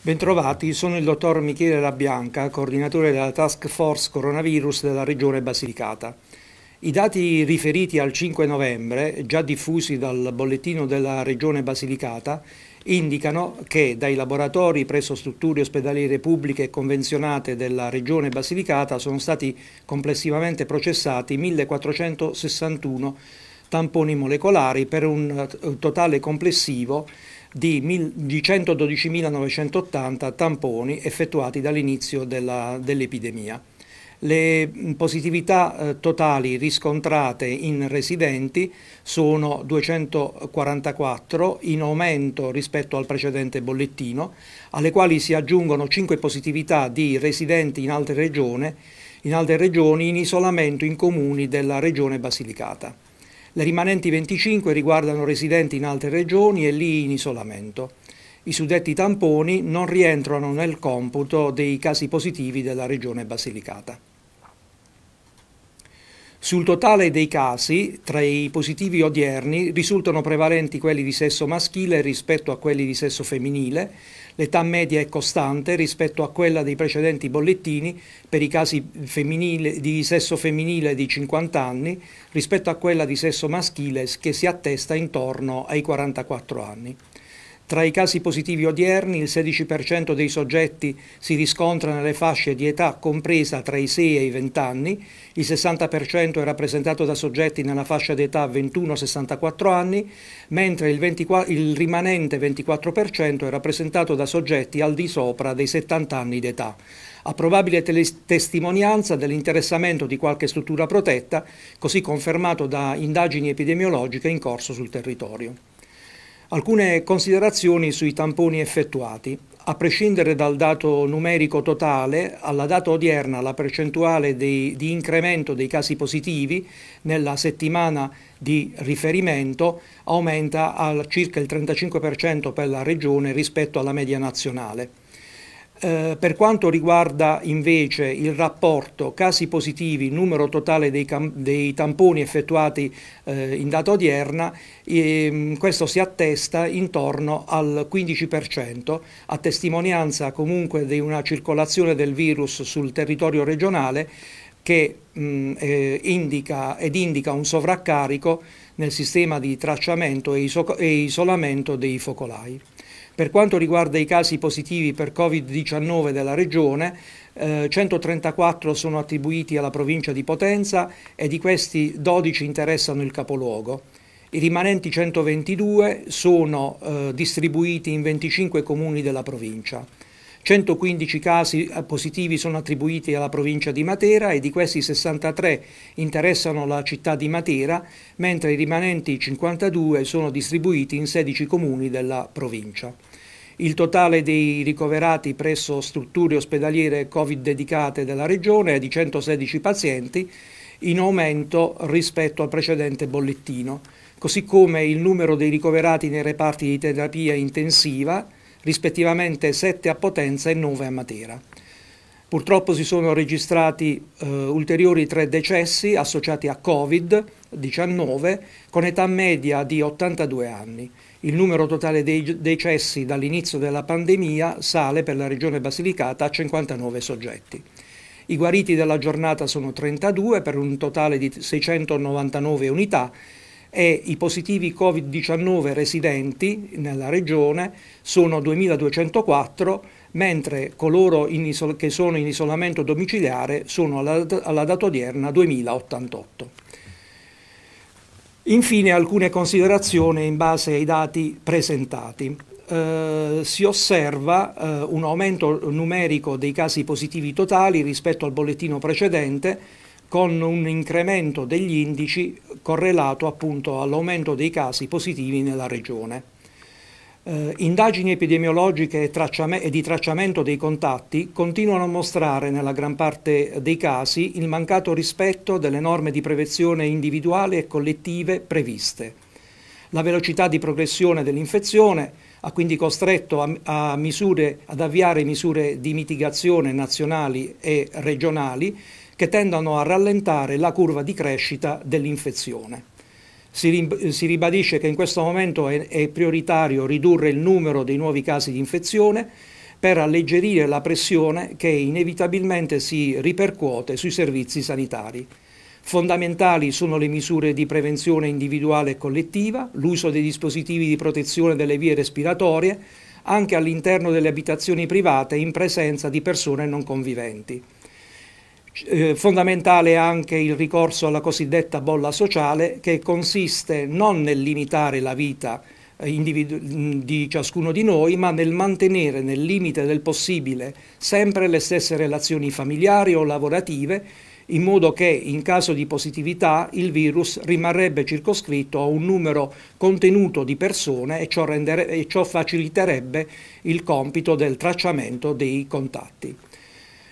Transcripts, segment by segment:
Bentrovati, sono il dottor Michele Labianca, coordinatore della Task Force Coronavirus della Regione Basilicata. I dati riferiti al 5 novembre, già diffusi dal bollettino della Regione Basilicata, indicano che dai laboratori presso strutture ospedaliere pubbliche e convenzionate della Regione Basilicata sono stati complessivamente processati 1461 tamponi molecolari per un eh, totale complessivo di, 112.980 tamponi effettuati dall'inizio dell'epidemia. le positività eh, totali riscontrate in residenti sono 244 in aumento rispetto al precedente bollettino, alle quali si aggiungono 5 positività di residenti in altre, regione, in altre regioni in isolamento in comuni della regione Basilicata. Le rimanenti 25 riguardano residenti in altre regioni e lì in isolamento. I suddetti tamponi non rientrano nel computo dei casi positivi della regione Basilicata. Sul totale dei casi, tra i positivi odierni, risultano prevalenti quelli di sesso maschile rispetto a quelli di sesso femminile, l'età media è costante rispetto a quella dei precedenti bollettini per i casi di sesso femminile di 50 anni rispetto a quella di sesso maschile che si attesta intorno ai 44 anni. Tra i casi positivi odierni il 16% dei soggetti si riscontra nelle fasce di età compresa tra i 6 e i 20 anni, il 60% è rappresentato da soggetti nella fascia d'età 21-64 anni, mentre il, 24, il rimanente 24% è rappresentato da soggetti al di sopra dei 70 anni d'età a probabile testimonianza dell'interessamento di qualche struttura protetta, così confermato da indagini epidemiologiche in corso sul territorio. Alcune considerazioni sui tamponi effettuati. A prescindere dal dato numerico totale, alla data odierna la percentuale dei, di incremento dei casi positivi nella settimana di riferimento aumenta a circa il 35% per la regione rispetto alla media nazionale. Eh, per quanto riguarda invece il rapporto casi positivi, numero totale dei, dei tamponi effettuati eh, in data odierna, ehm, questo si attesta intorno al 15%, a testimonianza comunque di una circolazione del virus sul territorio regionale che mh, mm, eh, indica ed indica un sovraccarico nel sistema di tracciamento e, iso e isolamento dei focolai. Per quanto riguarda i casi positivi per Covid-19 della Regione, eh, 134 sono attribuiti alla provincia di Potenza e di questi 12 interessano il capoluogo. I rimanenti 122 sono eh, distribuiti in 25 comuni della provincia. 115 casi eh, positivi sono attribuiti alla provincia di Matera e di questi 63 interessano la città di Matera, mentre i rimanenti 52 sono distribuiti in 16 comuni della provincia. Il totale dei ricoverati presso strutture ospedaliere Covid dedicate della Regione è di 116 pazienti, in aumento rispetto al precedente bollettino, così come il numero dei ricoverati nei reparti di terapia intensiva, rispettivamente 7 a Potenza e 9 a Matera. Purtroppo si sono registrati eh, ulteriori tre decessi associati a Covid-19 con età media di 82 anni. Il numero totale dei decessi dall'inizio della pandemia sale per la regione Basilicata a 59 soggetti. I guariti della giornata sono 32 per un totale di 699 unità e i positivi Covid-19 residenti nella regione sono 2204, mentre coloro che sono in isolamento domiciliare sono alla, alla data odierna 2088. Infine alcune considerazioni in base ai dati presentati. Eh, si osserva eh, un aumento numerico dei casi positivi totali rispetto al bollettino precedente con un incremento degli indici correlato appunto all'aumento dei casi positivi nella regione. Eh, indagini epidemiologiche e di tracciamento dei contatti continuano a mostrare nella gran parte dei casi il mancato rispetto delle norme di prevenzione individuale e collettive previste. La velocità di progressione dell'infezione ha quindi costretto a, a misure, ad avviare misure di mitigazione nazionali e regionali che tendono a rallentare la curva di crescita dell'infezione. Si, ribadisce che in questo momento è prioritario ridurre il numero dei nuovi casi di infezione per alleggerire la pressione che inevitabilmente si ripercuote sui servizi sanitari. Fondamentali sono le misure di prevenzione individuale e collettiva, l'uso dei dispositivi di protezione delle vie respiratorie, anche all'interno delle abitazioni private in presenza di persone non conviventi. Eh, fondamentale è anche il ricorso alla cosiddetta bolla sociale che consiste non nel limitare la vita eh, di ciascuno di noi, ma nel mantenere nel limite del possibile sempre le stesse relazioni familiari o lavorative, in modo che in caso di positività il virus rimarrebbe circoscritto a un numero contenuto di persone e ciò, rendere, e ciò faciliterebbe il compito del tracciamento dei contatti.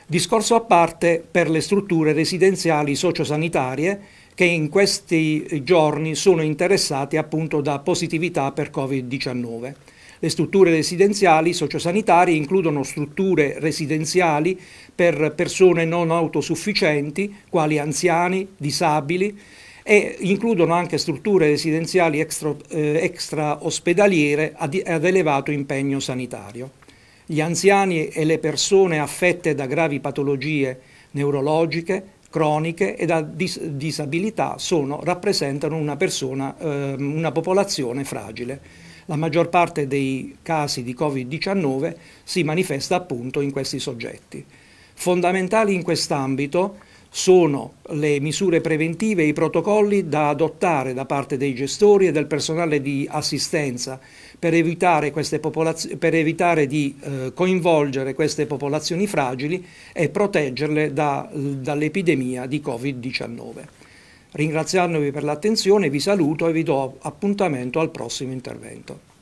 Discorso a parte per le strutture residenziali sociosanitarie che in questi giorni sono interessate appunto da positività per Covid-19. Le strutture residenziali sociosanitarie includono strutture residenziali per persone non autosufficienti, quali anziani, disabili, e includono anche strutture residenziali extra, eh, extra ospedaliere ad, ad elevato impegno sanitario gli anziani e le persone affette da gravi patologie neurologiche, croniche e da dis disabilità sono, rappresentano una, persona, eh, una popolazione fragile. La maggior parte dei casi di Covid-19 si manifesta appunto in questi soggetti. Fondamentali in quest'ambito sono le misure preventive e i protocolli da adottare da parte dei gestori e del personale di assistenza per evitare, per evitare di eh, coinvolgere queste popolazioni fragili e proteggerle da, dall'epidemia di Covid-19. Ringraziandovi per l'attenzione vi saluto e vi do appuntamento al prossimo intervento.